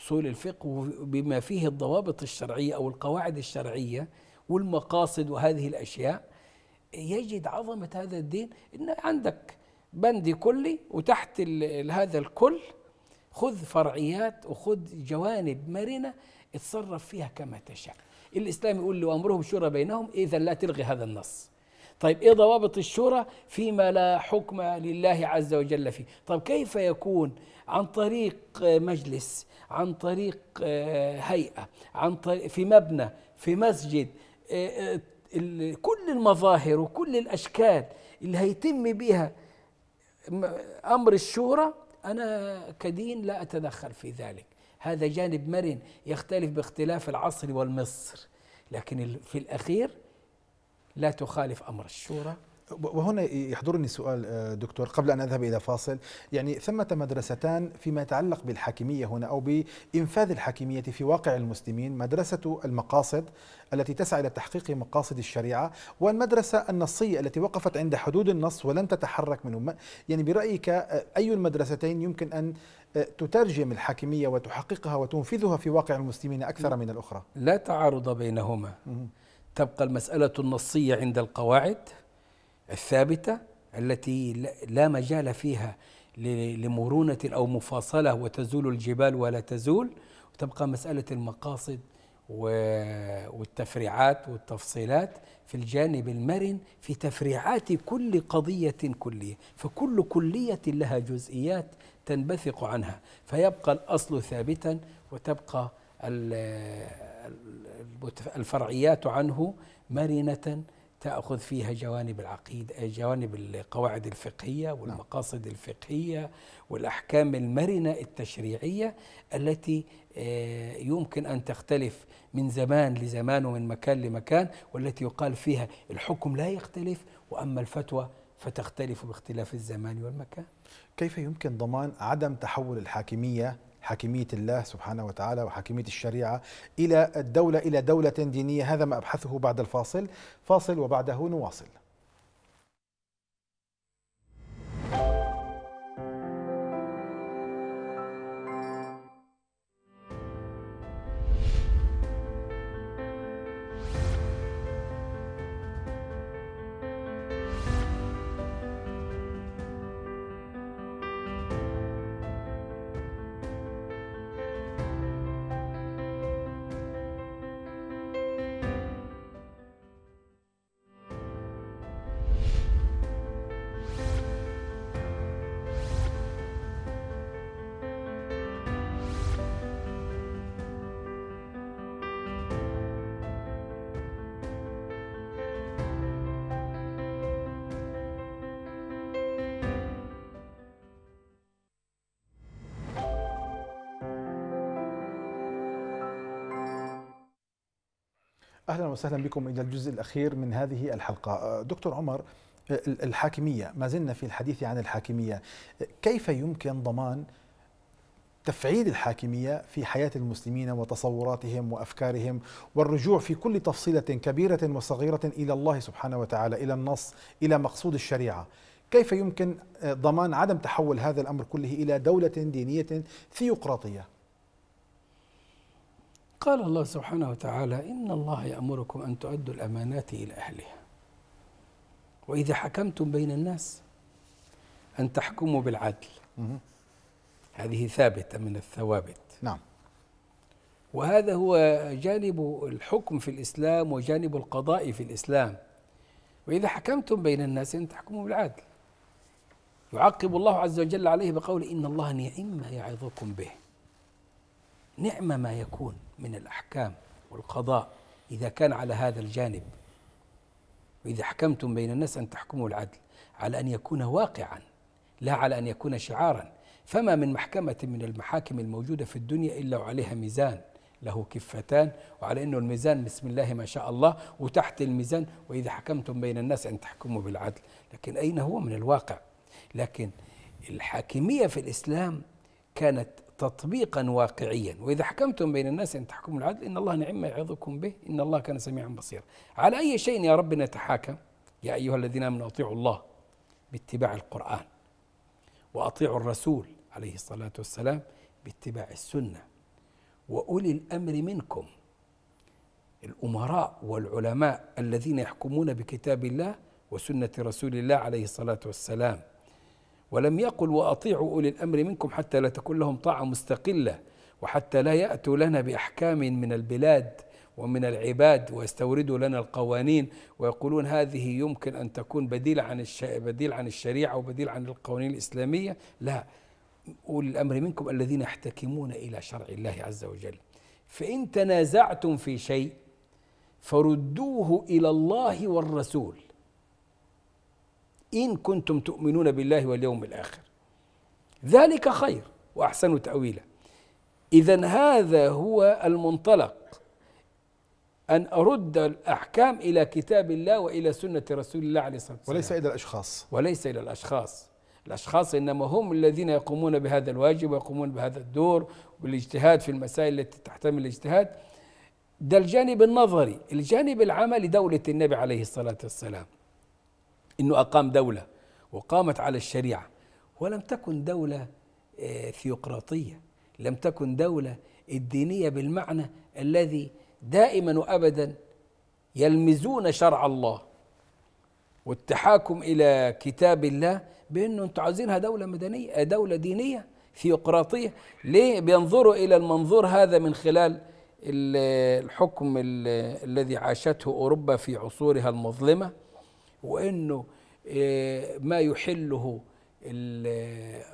أصول الفقه بما فيه الضوابط الشرعية أو القواعد الشرعية والمقاصد وهذه الأشياء يجد عظمه هذا الدين ان عندك بند كلي وتحت هذا الكل خذ فرعيات وخذ جوانب مرنه اتصرف فيها كما تشاء الاسلام يقول لي وامرهم شورى بينهم اذا لا تلغي هذا النص طيب ايه ضوابط الشورى فيما لا حكم لله عز وجل فيه طيب كيف يكون عن طريق مجلس عن طريق آه، هيئه عن طريق في مبنى في مسجد آه، آه، كل المظاهر وكل الاشكال اللي هيتم بها امر الشورى انا كدين لا اتدخل في ذلك هذا جانب مرن يختلف باختلاف العصر والمصر لكن في الاخير لا تخالف امر الشورى
وهنا يحضرني سؤال آه، دكتور قبل أن أذهب إلى فاصل يعني ثمة مدرستان فيما يتعلق بالحاكمية هنا أو بإنفاذ الحاكمية في واقع المسلمين مدرسة المقاصد التي تسعى إلى تحقيق مقاصد الشريعة والمدرسة النصية التي وقفت عند حدود النص ولن تتحرك منه يعني برأيك آه، أي المدرستين يمكن أن آه، تترجم الحاكمية وتحققها وتنفذها في واقع المسلمين أكثر من الأخرى
لا تعارض بينهما. تبقى المسألة النصية عند القواعد الثابتة التي لا مجال فيها لمرونة أو مفاصلة وتزول الجبال ولا تزول وتبقى مسألة المقاصد والتفريعات والتفصيلات في الجانب المرن في تفريعات كل قضية كلية فكل كلية لها جزئيات تنبثق عنها فيبقى الأصل ثابتا وتبقى الفرعيات عنه مرنة تأخذ فيها جوانب العقيدة جوانب القواعد الفقهية نعم. والمقاصد الفقهية والأحكام المرنة التشريعية التي آه، يمكن أن تختلف من زمان لزمان ومن مكان لمكان والتي يقال فيها الحكم لا يختلف
وأما الفتوى فتختلف باختلاف الزمان والمكان كيف يمكن ضمان عدم تحول الحاكمية حاكمية الله سبحانه وتعالى وحاكمية الشريعة إلى الدولة إلى دولة دينية هذا ما أبحثه بعد الفاصل فاصل وبعده نواصل اهلا وسهلا بكم الى الجزء الاخير من هذه الحلقه أه، دكتور عمر أه، الحاكميه ما زلنا في الحديث عن الحاكميه أه، كيف يمكن ضمان تفعيل الحاكميه في حياه المسلمين وتصوراتهم وافكارهم والرجوع في كل تفصيله كبيره وصغيره الى الله سبحانه وتعالى الى النص الى مقصود الشريعه كيف يمكن ضمان عدم تحول هذا الامر كله الى دوله دينيه ثيوقراطيه
قال الله سبحانه وتعالى إن الله يأمركم أن تؤدوا الأمانات إلى أهلها وإذا حكمتم بين الناس أن تحكموا بالعدل هذه ثابتة من الثوابت نعم وهذا هو جانب الحكم في الإسلام وجانب القضاء في الإسلام وإذا حكمتم بين الناس أن تحكموا بالعدل يعقب الله عز وجل عليه بقول إن الله نعم يعظكم به نعم ما يكون من الأحكام والقضاء إذا كان على هذا الجانب وإذا حكمتم بين الناس أن تحكموا العدل على أن يكون واقعا لا على أن يكون شعارا فما من محكمة من المحاكم الموجودة في الدنيا إلا وعليها ميزان له كفتان وعلى انه الميزان بسم الله ما شاء الله وتحت الميزان واذا حكمتم بين الناس ان تحكموا بالعدل، لكن اين هو من الواقع؟ لكن الحاكميه في الاسلام كانت تطبيقا واقعيا وإذا حكمتم بين الناس أن تحكموا العدل إن الله نعم يعظكم به إن الله كان سميعا بصيرا على أي شيء يا رب نتحاكم يا أيها الذين آمنوا أطيعوا الله باتباع القرآن وأطيعوا الرسول عليه الصلاة والسلام باتباع السنة وأولي الأمر منكم الأمراء والعلماء الذين يحكمون بكتاب الله وسنة رسول الله عليه الصلاة والسلام ولم يقل وأطيعوا أولي الأمر منكم حتى لا تكون لهم طاعة مستقلة وحتى لا يأتوا لنا بأحكام من البلاد ومن العباد ويستوردوا لنا القوانين ويقولون هذه يمكن أن تكون بديل عن الش... بديل عن الشريعة وبديل عن القوانين الإسلامية لا أولي الأمر منكم الذين يحتكمون إلى شرع الله عز وجل فإن تنازعتم في شيء فردوه إلى الله والرسول إن كنتم تؤمنون بالله واليوم الآخر ذلك خير وأحسن تأويلا إذا هذا هو المنطلق أن أرد الأحكام إلى كتاب الله وإلى سنة رسول الله عليه الصلاة والسلام وليس إلى الأشخاص وليس إلى الأشخاص الأشخاص إنما هم الذين يقومون بهذا الواجب ويقومون بهذا الدور والاجتهاد في المسائل التي تحتمل الاجتهاد ده الجانب النظري الجانب العملي دولة النبي عليه الصلاة والسلام أنه أقام دولة وقامت على الشريعة ولم تكن دولة آه، ثيوقراطية لم تكن دولة الدينية بالمعنى الذي دائما وأبدا يلمزون شرع الله والتحاكم إلى كتاب الله بأنه أنتوا عايزينها دولة مدنية آه، دولة دينية ثيوقراطية ليه بينظروا إلى المنظور هذا من خلال الحكم الذي عاشته أوروبا في عصورها المظلمة وأنه إيه، ما يحله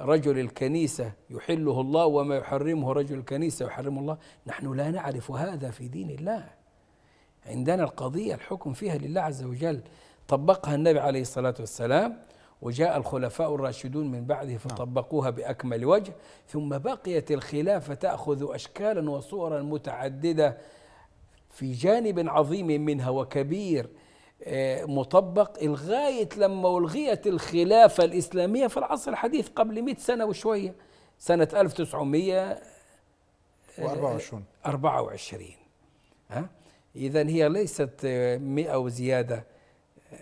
رجل الكنيسة يحله الله وما يحرمه رجل الكنيسة يحرمه الله نحن لا نعرف هذا في دين الله عندنا القضية الحكم فيها لله عز وجل طبقها النبي عليه الصلاة والسلام وجاء الخلفاء الراشدون من بعده نعم. فطبقوها بأكمل وجه ثم بقيت الخلافة تأخذ أشكالا وصورا متعددة في جانب عظيم منها وكبير آه، مطبق لغاية لما ألغيت الخلافة الإسلامية في العصر الحديث قبل 100 سنة وشوية سنة 1924 24 آه، ها إذا هي ليست 100 وزيادة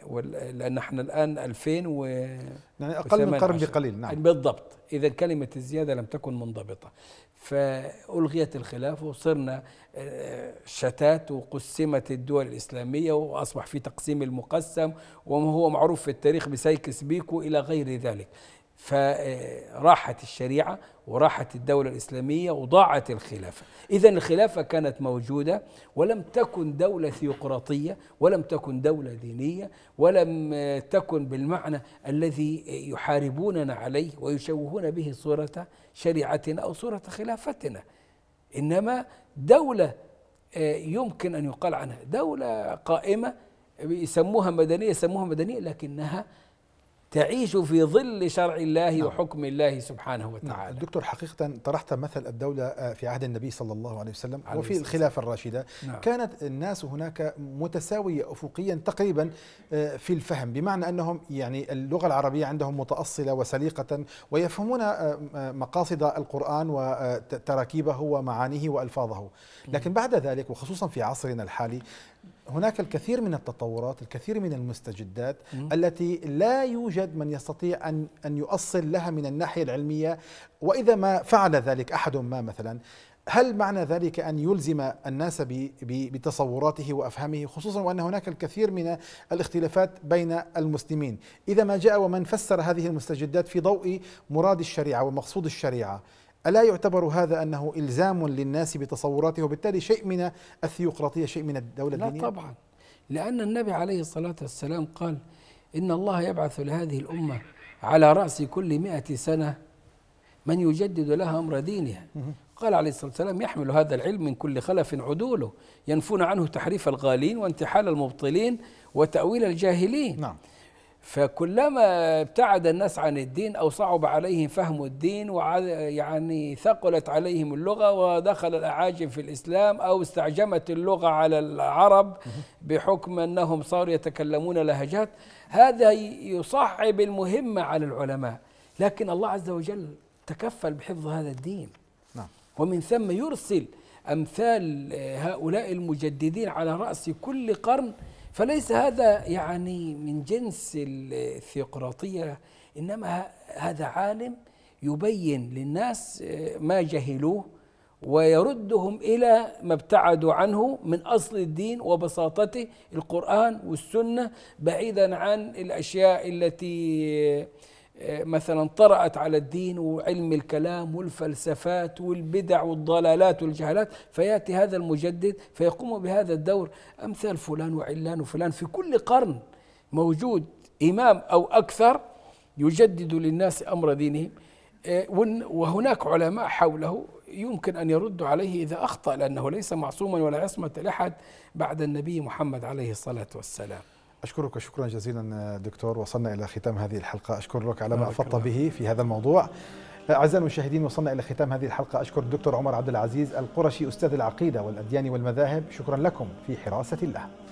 آه، لأن احنا الآن 2000 و يعني أقل من قرن بقليل نعم بالضبط إذا كلمة الزيادة لم تكن منضبطة فألغيت الخلافة وصرنا آه، شتات وقسمت الدول الإسلامية وأصبح في تقسيم المقسم وما هو معروف في التاريخ بسايكس بيكو إلى غير ذلك فراحت الشريعة وراحت الدولة الإسلامية وضاعت الخلافة إذا الخلافة كانت موجودة ولم تكن دولة ثيوقراطية ولم تكن دولة دينية ولم تكن بالمعنى الذي يحاربوننا عليه ويشوهون به صورة شريعتنا أو صورة خلافتنا إنما دولة آه، يمكن أن يقال عنها دولة قائمة يسموها مدنية يسموها مدنية لكنها تعيش في ظل شرع الله نعم. وحكم الله سبحانه وتعالى
نعم. دكتور حقيقة طرحت مثل الدولة آه، في عهد النبي صلى الله عليه وسلم عليه وفي الخلافة الراشدة نعم. كانت الناس هناك متساوية أفقيا تقريبا آه، في الفهم بمعنى أنهم يعني اللغة العربية عندهم متأصلة وسليقة ويفهمون آه، مقاصد القرآن وتراكيبه ومعانيه وألفاظه لكن بعد ذلك وخصوصا في عصرنا الحالي هناك الكثير من التطورات الكثير من المستجدات التي لا يوجد من يستطيع أن, أن يؤصل لها من الناحية العلمية وإذا ما فعل ذلك أحد ما مثلا هل معنى ذلك أن يلزم الناس بتصوراته وأفهامه خصوصا وأن هناك الكثير من الاختلافات بين المسلمين إذا ما جاء ومن فسر هذه المستجدات في ضوء مراد الشريعة ومقصود الشريعة ألا يعتبر هذا أنه إلزام للناس بتصوراته وبالتالي شيء من الثيوقراطية شيء من الدولة لا الدينية لا طبعا
لأن النبي عليه الصلاة والسلام قال إن الله يبعث لهذه الأمة على رأس كل مئة سنة من يجدد لها أمر دينها قال عليه الصلاة والسلام يحمل هذا العلم من كل خلف عدوله ينفون عنه تحريف الغالين وانتحال المبطلين وتأويل الجاهلين نعم فكلما ابتعد الناس عن الدين او صعب عليهم فهم الدين يعني ثقلت عليهم اللغه ودخل الاعاجم في الاسلام او استعجمت اللغه على العرب بحكم انهم صاروا يتكلمون لهجات هذا يصعب المهمه على العلماء لكن الله عز وجل تكفل بحفظ هذا الدين نعم. ومن ثم يرسل امثال هؤلاء المجددين على راس كل قرن فليس هذا يعني من جنس الثيوقراطية إنما هذا عالم يبين للناس آه، ما جهلوه ويردهم إلى ما ابتعدوا عنه من أصل الدين وبساطته القرآن والسنة بعيدا عن الأشياء التي آه، آه، مثلا طرأت على الدين وعلم الكلام والفلسفات والبدع والضلالات والجهالات فيأتي هذا المجدد فيقوم بهذا الدور أمثال فلان وعلان وفلان في كل قرن موجود إمام أو أكثر يجدد للناس أمر دينهم آه، وهناك علماء حوله يمكن أن يردوا عليه إذا أخطأ لأنه ليس معصوما ولا عصمة لأحد بعد النبي محمد عليه الصلاة والسلام
أشكرك شكرا جزيلا دكتور وصلنا إلى ختام هذه الحلقة أشكرك على ما أفضت به في هذا الموضوع أعزائي المشاهدين وصلنا إلى ختام هذه الحلقة أشكر الدكتور عمر عبد العزيز القرشي أستاذ العقيدة والأديان والمذاهب شكرا لكم في حراسة الله